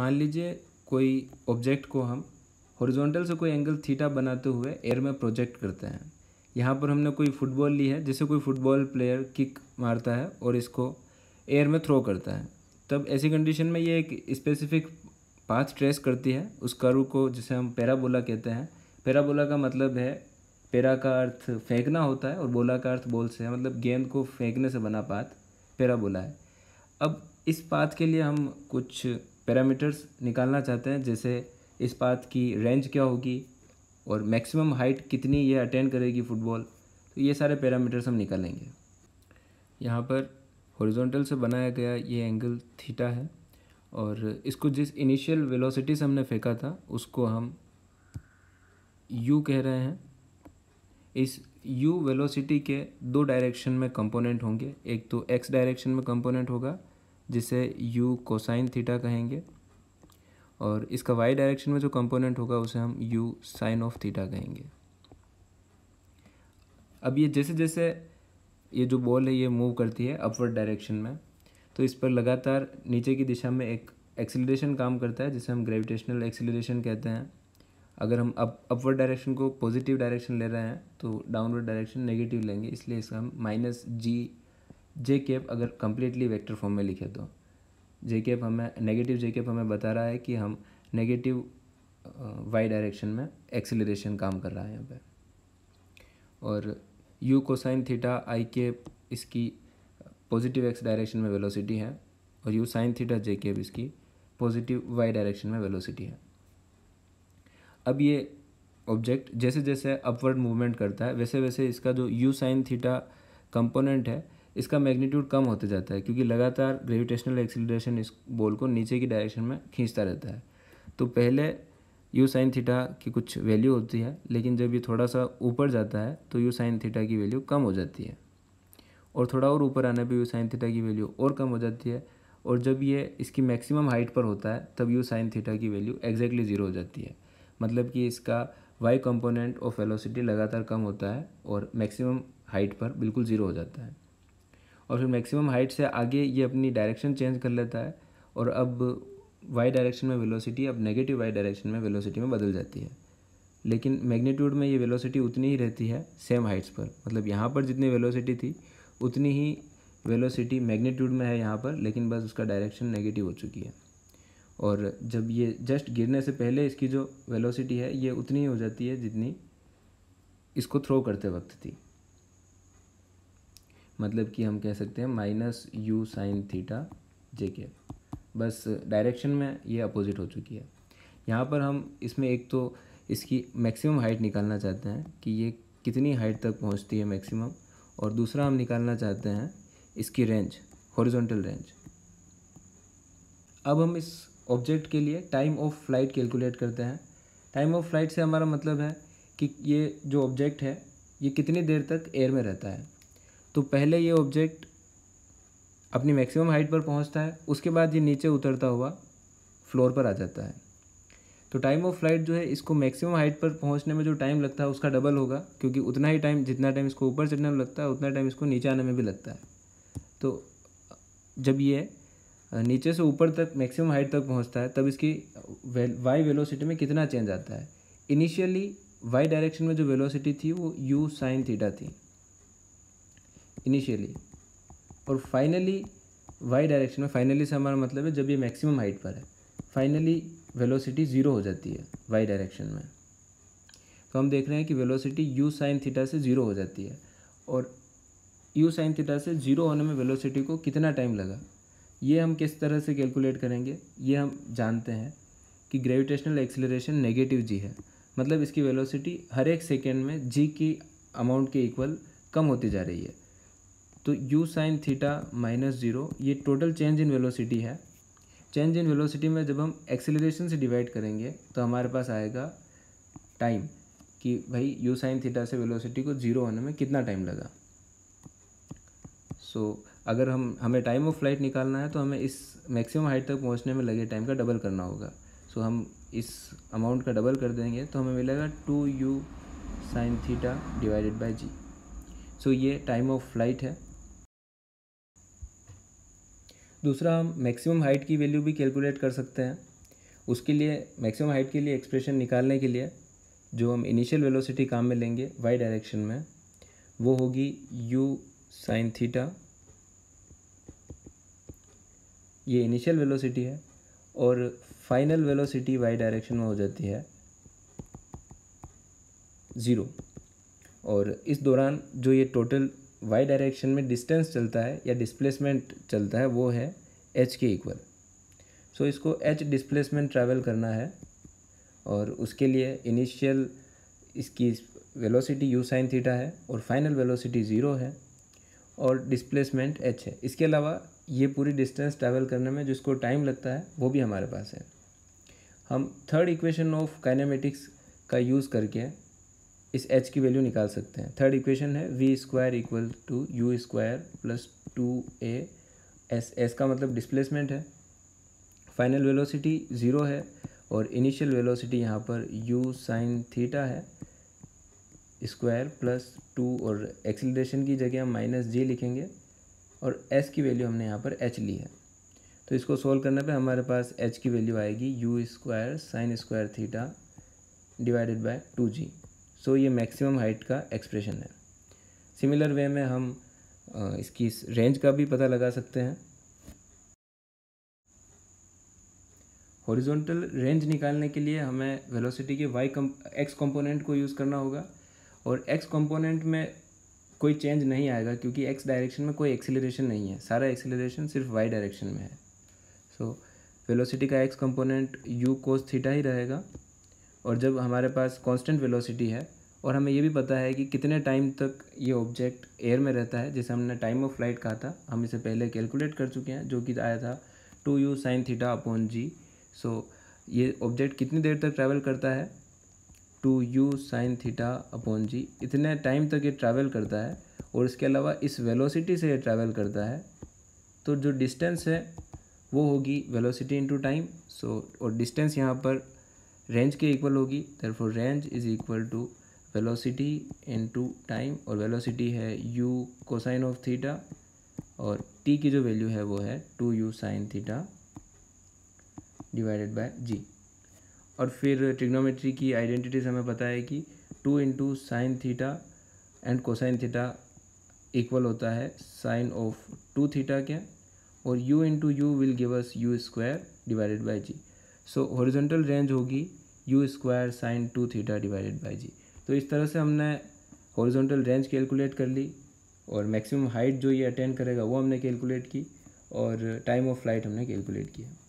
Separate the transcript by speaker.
Speaker 1: मान लीजिए कोई ऑब्जेक्ट को हम हॉरिजॉन्टल से कोई एंगल थीटा बनाते हुए एयर में प्रोजेक्ट करते हैं यहाँ पर हमने कोई फुटबॉल ली है जिसे कोई फुटबॉल प्लेयर किक मारता है और इसको एयर में थ्रो करता है तब ऐसी कंडीशन में ये एक स्पेसिफिक पाथ ट्रेस करती है उस कर्व को जिसे हम पैराबोला कहते हैं पैराबोला का मतलब है पैरा का अर्थ फेंकना होता है और बोला का अर्थ बॉल से है मतलब गेंद को फेंकने से बना पाथ पैराबोला है अब इस पाथ के लिए हम कुछ पैरामीटर्स निकालना चाहते हैं जैसे इस पाथ की रेंज क्या होगी और मैक्सिमम हाइट कितनी ये अटेंड करेगी फुटबॉल तो ये सारे पैरामीटर्स हम निकालेंगे यहाँ पर हॉरिजॉन्टल से बनाया गया ये एंगल थीटा है और इसको जिस इनिशियल वेलोसिटी से हमने फेंका था उसको हम u कह रहे हैं इस u वेलोसिटी के दो डायरेक्शन में कंपोनेंट होंगे एक तो x डायरेक्शन में कंपोनेंट होगा जिसे u कोसाइन थीटा कहेंगे और इसका y डायरेक्शन में जो कंपोनेंट होगा उसे हम u साइन ऑफ थीटा कहेंगे अब ये जैसे जैसे ये जो बॉल है ये मूव करती है अपवर्ड डायरेक्शन में तो इस पर लगातार नीचे की दिशा में एक एक्सीलरेशन काम करता है जिसे हम ग्रेविटेशनल एक्सीलरेशन कहते हैं अगर हम अप अपवर्ड डायरेक्शन को पॉजिटिव डायरेक्शन ले रहे हैं तो डाउनवर्ड डायरेक्शन नेगेटिव लेंगे इसलिए इसका हम माइनस जी जे केप अगर कम्प्लीटली वेक्टर फॉर्म में लिखे तो जे केप हमें नेगेटिव जे केप हमें बता रहा है कि हम नेगेटिव वाई डायरेक्शन में एक्सीलरेशन काम कर रहा है यहाँ पे और u cosine theta i cap इसकी पॉजिटिव एक्स डायरेक्शन में वेलोसिटी है और u sine theta j cap इसकी पॉजिटिव वाई डायरेक्शन में वेलोसिटी है अब ये ऑब्जेक्ट जैसे जैसे अपवर्ड मूवमेंट करता है वैसे वैसे इसका जो यू साइन थीटा कंपोनेंट है इसका मैग्नीट्यूड कम होते जाता है क्योंकि लगातार ग्रेविटेशनल एक्सीलरेशन इस बॉल को नीचे की डायरेक्शन में खींचता रहता है तो पहले यू साइन थीटा की कुछ वैल्यू होती है लेकिन जब ये थोड़ा सा ऊपर जाता है तो यू साइन थीटा की वैल्यू कम हो जाती है और थोड़ा और ऊपर आने पर यू साइन थीटा की वैल्यू और कम हो जाती है और जब ये इसकी मैक्सिमम हाइट पर होता है तब यू साइन थीटा की वैल्यू एग्जैक्टली ज़ीरो हो जाती है मतलब कि इसका वाई कंपोनेंट ऑफ वेलोसिटी लगातार कम होता है और मैक्सिमम हाइट पर बिल्कुल ज़ीरो हो जाता है और फिर मैक्सिमम हाइट से आगे ये अपनी डायरेक्शन चेंज कर लेता है और अब वाई डायरेक्शन में वेलोसिटी अब नेगेटिव वाई डायरेक्शन में वेलोसिटी में बदल जाती है लेकिन मैग्नीट्यूड में ये वेलोसिटी उतनी ही रहती है सेम हाइट्स पर मतलब यहाँ पर जितनी वेलोसिटी थी उतनी ही वेलोसिटी मैग्नीट्यूड में है यहाँ पर लेकिन बस उसका डायरेक्शन नेगेटिव हो चुकी है और जब ये जस्ट गिरने से पहले इसकी जो वेलोसिटी है ये उतनी ही हो जाती है जितनी इसको थ्रो करते वक्त थी मतलब कि हम कह सकते हैं minus u sine theta j के बस डायरेक्शन में ये अपोजिट हो चुकी है यहाँ पर हम इसमें एक तो इसकी मैक्सिमम हाइट निकालना चाहते हैं कि ये कितनी हाइट तक पहुँचती है मैक्सिमम और दूसरा हम निकालना चाहते हैं इसकी रेंज हॉरिजॉन्टल रेंज अब हम इस ऑब्जेक्ट के लिए टाइम ऑफ फ्लाइट कैलकुलेट करते हैं टाइम ऑफ फ्लाइट से हमारा मतलब है कि ये जो ऑब्जेक्ट है ये कितनी देर तक एयर में रहता है तो पहले ये ऑब्जेक्ट अपनी मैक्सिमम हाइट पर पहुंचता है उसके बाद ये नीचे उतरता हुआ फ्लोर पर आ जाता है तो टाइम ऑफ फ्लाइट जो है इसको मैक्सिमम हाइट पर पहुंचने में जो टाइम लगता है उसका डबल होगा क्योंकि उतना ही टाइम जितना टाइम इसको ऊपर चढ़ने में लगता है उतना टाइम इसको नीचे आने में भी लगता है तो जब ये नीचे से ऊपर तक मैक्सिमम हाइट तक पहुँचता है तब इसकी वाई वेलोसिटी में कितना चेंज आता है इनिशियली वाई डायरेक्शन में जो वेलोसिटी थी वो यू साइन थीटा थी इनिशियली और फाइनली वाई डायरेक्शन में फाइनली से हमारा मतलब है जब ये मैक्सिमम हाइट पर है फाइनली वेलोसिटी ज़ीरो हो जाती है वाई डायरेक्शन में तो हम देख रहे हैं कि वेलोसिटी यू साइन थीटा से ज़ीरो हो जाती है और यू साइन थीटा से ज़ीरो होने में वेलोसिटी को कितना टाइम लगा ये हम किस तरह से कैलकुलेट करेंगे ये हम जानते हैं कि ग्रेविटेशनल एक्सेलरेशन नेगेटिव जी है मतलब इसकी वेलोसिटी हर एक सेकेंड में जी की अमाउंट के इक्वल कम होती जा रही है तो u sine theta minus zero ये टोटल चेंज इन वेलोसिटी है चेंज इन वेलोसिटी में जब हम एक्सेलरेशन से डिवाइड करेंगे तो हमारे पास आएगा टाइम कि भाई u साइन थीटा से वेलोसिटी को जीरो होने में कितना टाइम लगा सो so, अगर हम हमें टाइम ऑफ फ्लाइट निकालना है तो हमें इस मैक्सिमम हाइट तक पहुंचने में लगे टाइम का डबल करना होगा सो so, हम इस अमाउंट का डबल कर देंगे तो हमें मिलेगा two u sine theta divided by g so ये टाइम ऑफ फ्लाइट है दूसरा हम मैक्सिमम हाइट की वैल्यू भी कैलकुलेट कर सकते हैं उसके लिए मैक्सिमम हाइट के लिए एक्सप्रेशन निकालने के लिए जो हम इनिशियल वेलोसिटी काम में लेंगे वाई डायरेक्शन में वो होगी यू साइन थीटा ये इनिशियल वेलोसिटी है और फाइनल वेलोसिटी वाई डायरेक्शन में हो जाती है ज़ीरो और इस दौरान जो ये टोटल वाई डायरेक्शन में डिस्टेंस चलता है या डिस्प्लेसमेंट चलता है वो है एच के इक्वल सो इसको एच डिस्प्लेसमेंट ट्रैवल करना है और उसके लिए इनिशियल इसकी वेलोसिटी यू साइन थीटा है और फाइनल वेलोसिटी ज़ीरो है और डिस्प्लेसमेंट एच है इसके अलावा ये पूरी डिस्टेंस ट्रैवल करने में जिसको टाइम लगता है वो भी हमारे पास है हम थर्ड इक्वेशन ऑफ काइनामेटिक्स का यूज़ करके इस एच की वैल्यू निकाल सकते हैं थर्ड इक्वेशन है v square equal to u square plus two a s s का मतलब डिस्प्लेसमेंट है फाइनल वेलोसिटी ज़ीरो है और इनिशियल वेलोसिटी यहाँ पर यू साइन थीटा है स्क्वायर प्लस टू और एक्सीलरेशन की जगह हम माइनस जी लिखेंगे और एस की वैल्यू हमने यहाँ पर एच ली है तो इसको सोल्व करने पे हमारे पास एच की वैल्यू आएगी u square sine square theta divided by two g so ये मैक्सिमम हाइट का एक्सप्रेशन है सिमिलर वे में हम इसकी रेंज का भी पता लगा सकते हैं हॉरिजॉन्टल रेंज निकालने के लिए हमें वेलोसिटी के वाई कम एक्स कंपोनेंट को यूज़ करना होगा और एक्स कंपोनेंट में कोई चेंज नहीं आएगा क्योंकि एक्स डायरेक्शन में कोई एक्सीलरेशन नहीं है सारा एक्सीलरेशन सिर्फ वाई डायरेक्शन में है सो so, वेलोसिटी का x component u cos theta ही रहेगा और जब हमारे पास कांस्टेंट वेलोसिटी है और हमें ये भी पता है कि कितने टाइम तक ये ऑब्जेक्ट एयर में रहता है जैसे हमने टाइम ऑफ फ्लाइट कहा था हम इसे पहले कैलकुलेट कर चुके हैं जो कि आया था two u sine theta upon g so ये ऑब्जेक्ट कितनी देर तक ट्रैवल करता है two u sine theta upon g इतने टाइम तक ये ट्रैवल करता है और इसके अलावा इस वेलोसिटी से ये ट्रैवल करता है तो जो डिस्टेंस है वो होगी वेलोसिटी इनटू टाइम सो और डिस्टेंस यहाँ पर रेंज के इक्वल होगी therefore range is equal to velocity into time और वेलोसिटी है यू कोसाइन ऑफ थीटा और टी की जो वैल्यू है वो है two u sine theta divided by g और फिर ट्रिग्नोमेट्री की आइडेंटिटीज हमें पता है कि two into sine theta and cosine theta equal होता है साइन ऑफ टू थीटा के और u into u will give us u square divided by ji so horizontal range होगी u square sine two theta divided by g तो इस तरह से हमने हॉरिजॉन्टल रेंज कैलकुलेट कर ली और मैक्सिमम हाइट जो ये अटेंड करेगा वो हमने कैलकुलेट की और टाइम ऑफ फ्लाइट हमने कैलकुलेट किया